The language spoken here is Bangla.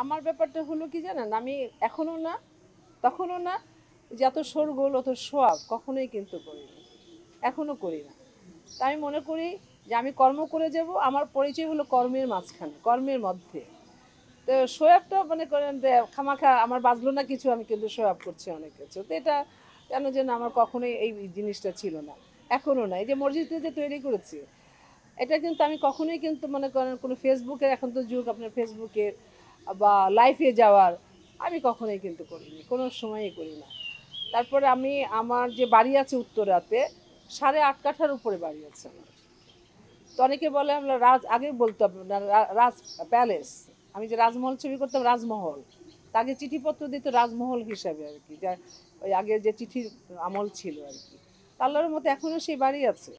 আমার ব্যাপারটা হলো কি জানেন আমি এখনও না তখনও না যে এত শোরগোল অত সোয়াব কখনোই কিন্তু করিনি এখনও করি না তাই মনে করি যে আমি কর্ম করে যাব আমার পরিচয় হলো কর্মের মাঝখানে কর্মের মধ্যে তো সোয়াবটা মানে করেন খামাখা আমার বাঁচলো না কিছু আমি কিন্তু সোয়াব করছি অনেক কিছু তো এটা কেন যেন আমার কখনোই এই জিনিসটা ছিল না এখনও না এই যে মসজিদে যে তৈরি করেছি এটা কিন্তু আমি কখনোই কিন্তু মনে করেন কোনো ফেসবুকের এখন তো যুগ আপনার ফেসবুকের বা লাইফে যাওয়ার আমি কখনোই কিন্তু করিনি কোনো সময়ই করি না তারপরে আমি আমার যে বাড়ি আছে উত্তরাতে সাড়ে আট কাঠার উপরে বাড়ি আছে আমার তো অনেকে বলে আমরা রাজ আগে বলতাম রাজ প্যালেস আমি যে রাজমহল ছবি করতাম রাজমহল তাকে চিঠিপত্র দিত রাজমহল হিসাবে আর কি যা ওই আগে যে চিঠির আমল ছিল আর কি আল্লাহর মতো এখনও সেই বাড়ি আছে